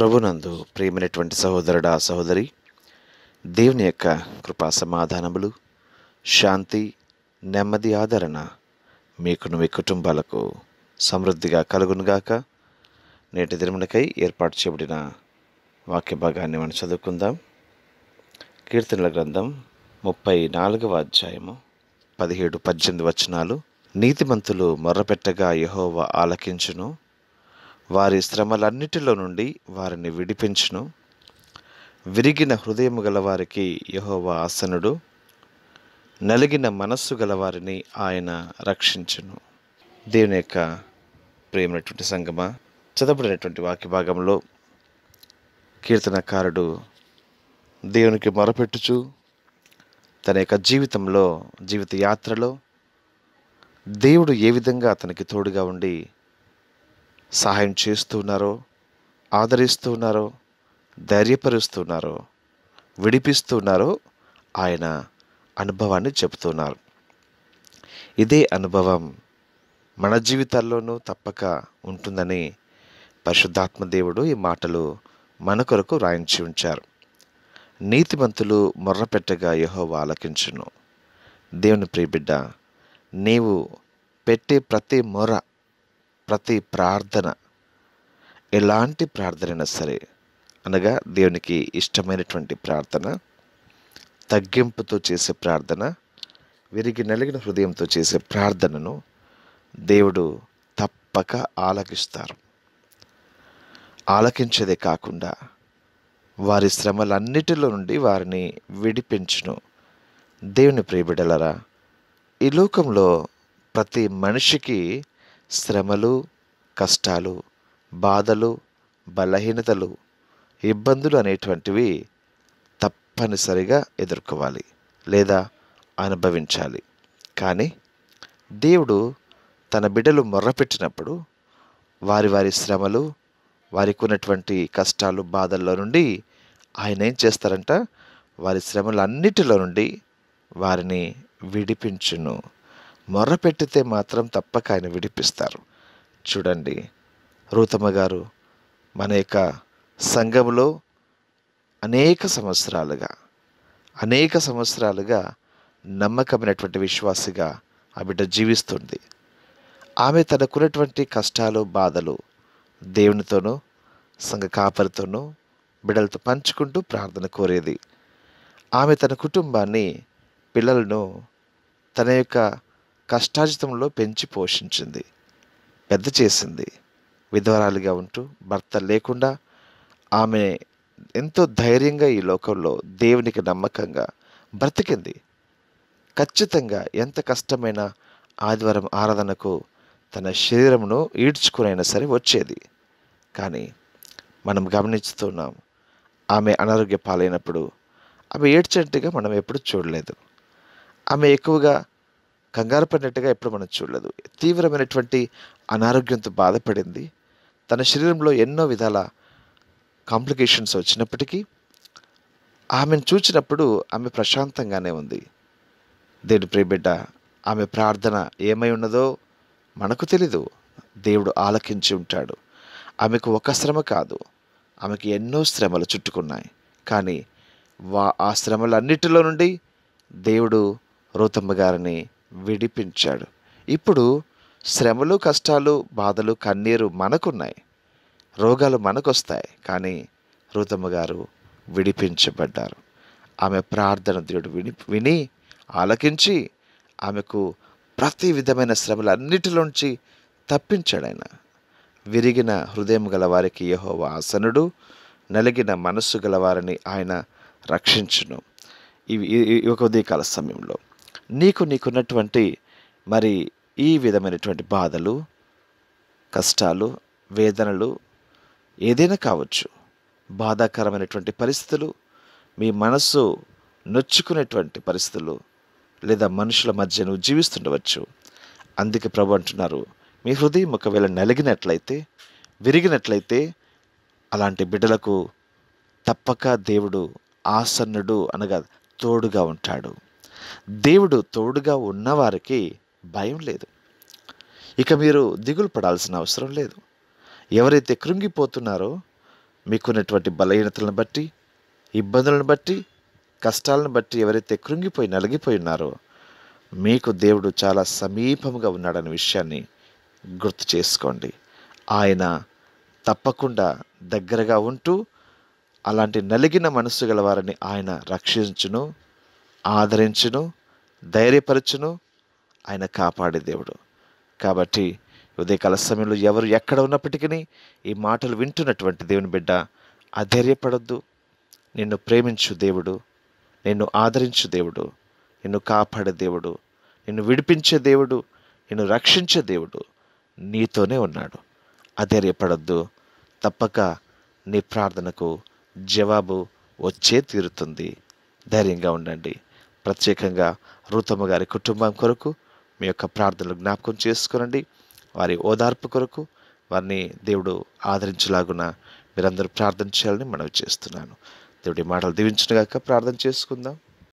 ప్రభునందు ప్రియమైనటువంటి సహోదరుడా సహోదరి దేవుని యొక్క కృపా సమాధానములు శాంతి నెమ్మది ఆదరణ మీకు మీ కుటుంబాలకు సమృద్ధిగా కలుగునుగాక నేటి దినమునకై ఏర్పాటు చేయబడిన వాక్య భాగాన్ని మనం చదువుకుందాం కీర్తనల గ్రంథం ముప్పై నాలుగవ అధ్యాయము పదిహేడు పద్దెనిమిది వచనాలు నీతిమంతులు మొర్రపెట్టగా యహోవ ఆలకించును వారి శ్రమలన్నిటిలో నుండి వారిని విడిపించును విరిగిన హృదయము గలవారికి యహోవ ఆసనుడు నలిగిన మనస్సు గలవారిని ఆయన రక్షించును దేవుని యొక్క ప్రేమైనటువంటి సంగమ చదవబడినటువంటి వాక్య భాగంలో కీర్తనకారుడు దేవునికి మొరపెట్టుచు తన యొక్క జీవితంలో జీవిత యాత్రలో దేవుడు ఏ విధంగా అతనికి తోడుగా ఉండి సహాయం చేస్తున్నారో ఆదరిస్తున్నారో ధైర్యపరుస్తున్నారో విడిపిస్తున్నారో ఆయన అనుభవాన్ని చెబుతున్నారు ఇదే అనుభవం మన జీవితాల్లోనూ తప్పక ఉంటుందని పరిశుద్ధాత్మ దేవుడు ఈ మాటలు మన కొరకు రాయించి ఉంచారు నీతిమంతులు మొర్రపెట్టగా యహో ఆలకించును దేవుని ప్రియబిడ్డ నీవు పెట్టే ప్రతి మొర ప్రతి ప్రార్థన ఎలాంటి ప్రార్థన అయినా సరే అనగా దేవునికి ఇష్టమైనటువంటి ప్రార్థన తగ్గింపుతో చేసే ప్రార్థన విరిగి నలిగిన హృదయంతో చేసే ప్రార్థనను దేవుడు తప్పక ఆలకిస్తారు ఆలకించేదే కాకుండా వారి శ్రమలన్నిటిలో నుండి వారిని విడిపించును దేవుని ప్రియబిడలరా ఈ లోకంలో ప్రతి మనిషికి శ్రమలు కష్టాలు బాధలు బలహీనతలు ఇబ్బందులు అనేటువంటివి తప్పనిసరిగా ఎదుర్కోవాలి లేదా అనుభవించాలి కానీ దేవుడు తన బిడ్డలు మొర్రపెట్టినప్పుడు వారి వారి శ్రమలు వారికి ఉన్నటువంటి కష్టాలు బాధల్లో నుండి ఆయన ఏం చేస్తారంట వారి శ్రమలన్నిటిలో నుండి వారిని విడిపించును మొర్రపెట్టితే మాత్రం తప్పక ఆయన విడిపిస్తారు చూడండి రూతమ్మ గారు మన యొక్క సంఘంలో అనేక సంవత్సరాలుగా అనేక సంవత్సరాలుగా నమ్మకమైనటువంటి విశ్వాసిగా ఆ బిడ్డ జీవిస్తుంది ఆమె తనకున్నటువంటి కష్టాలు బాధలు దేవునితోనూ సంఘ కాపరితోనూ బిడ్డలతో పంచుకుంటూ ప్రార్థన కోరేది ఆమె తన కుటుంబాన్ని పిల్లలను తన యొక్క కష్టార్జితంలో పెంచి పోషించింది పెద్ద చేసింది విధవరాలిగా ఉంటూ భర్త లేకుండా ఆమె ఎంతో ధైర్యంగా ఈ లోకంలో దేవునికి నమ్మకంగా బ్రతికింది ఖచ్చితంగా ఎంత కష్టమైన ఆదివారం ఆరాధనకు తన శరీరమును ఈడ్చుకునైనా సరే వచ్చేది కానీ మనం గమనిస్తున్నాం ఆమె అనారోగ్య పాలైనప్పుడు ఆమె ఏడ్చినట్టుగా మనం ఎప్పుడు చూడలేదు ఆమె ఎక్కువగా కంగారు పడినట్టుగా ఎప్పుడు మనం చూడలేదు తీవ్రమైనటువంటి అనారోగ్యంతో బాధపడింది తన శరీరంలో ఎన్నో విధాల కాంప్లికేషన్స్ వచ్చినప్పటికీ ఆమెను చూచినప్పుడు ఆమె ప్రశాంతంగానే ఉంది దేవుడు ప్రియబిడ్డ ఆమె ప్రార్థన ఏమై ఉన్నదో మనకు తెలీదు దేవుడు ఆలకించి ఉంటాడు ఆమెకు ఒక శ్రమ కాదు ఆమెకు ఎన్నో శ్రమలు చుట్టుకున్నాయి కానీ వా ఆ శ్రమలన్నిటిలో నుండి దేవుడు రోతమ్మ గారిని విడిపించాడు ఇప్పుడు శ్రమలు కష్టాలు బాధలు కన్నీరు మనకున్నాయి రోగాలు మనకొస్తాయి కానీ రూతమ్మ గారు విడిపించబడ్డారు ఆమె ప్రార్థన దేవుడు విని విని ఆలకించి ఆమెకు ప్రతి విధమైన శ్రమలన్నిటిలోంచి తప్పించాడైన విరిగిన హృదయం గల వారికి యహోవ ఆసనుడు నలిగిన మనస్సు గలవారిని ఆయన రక్షించును ఇవి ఒక ఉదయకాల సమయంలో నీకు నీకున్నటువంటి మరి ఈ విధమైనటువంటి బాధలు కష్టాలు వేదనలు ఏదైనా కావచ్చు బాధాకరమైనటువంటి పరిస్థితులు మీ మనస్సు నొచ్చుకునేటువంటి పరిస్థితులు లేదా మనుషుల మధ్య నువ్వు జీవిస్తుండవచ్చు అందుకే ప్రభు అంటున్నారు మీ హృదయం ఒకవేళ నలిగినట్లయితే విరిగినట్లయితే అలాంటి బిడ్డలకు తప్పక దేవుడు ఆసన్నుడు అనగా తోడుగా ఉంటాడు దేవుడు తోడుగా ఉన్నవారికి భయం లేదు ఇక మీరు దిగులు పడాల్సిన అవసరం లేదు ఎవరైతే కృంగిపోతున్నారో మీకున్నటువంటి బలహీనతలను బట్టి ఇబ్బందులను బట్టి కష్టాలను బట్టి ఎవరైతే కృంగిపోయి నలిగిపోయి ఉన్నారో మీకు దేవుడు చాలా సమీపంగా ఉన్నాడనే విషయాన్ని గుర్తు చేసుకోండి ఆయన తప్పకుండా దగ్గరగా ఉంటూ అలాంటి నలిగిన మనసు గలవారిని ఆయన రక్షించును ఆదరించును ధైర్యపరచును ఆయన కాపాడే దేవుడు కాబట్టి ఉదయకాల సమయంలో ఎవరు ఎక్కడ ఉన్నప్పటికీ ఈ మాటలు వింటున్నటువంటి దేవుని బిడ్డ అధైర్యపడద్దు నిన్ను ప్రేమించు దేవుడు నిన్ను ఆదరించు దేవుడు నిన్ను కాపాడే దేవుడు నిన్ను విడిపించే దేవుడు నిన్ను రక్షించే దేవుడు నీతోనే ఉన్నాడు అధైర్యపడద్దు తప్పక నీ ప్రార్థనకు జవాబు వచ్చే తీరుతుంది ధైర్యంగా ఉండండి ప్రత్యేకంగా రూతమ్మ గారి కుటుంబం కొరకు మీ యొక్క ప్రార్థనలు జ్ఞాపకం చేసుకోనండి వారి ఓదార్పు కొరకు వారిని దేవుడు ఆదరించలాగున మీరందరూ ప్రార్థన చేయాలని మనవి చేస్తున్నాను దేవుడి మాటలు దీవించినగాక ప్రార్థన చేసుకుందాం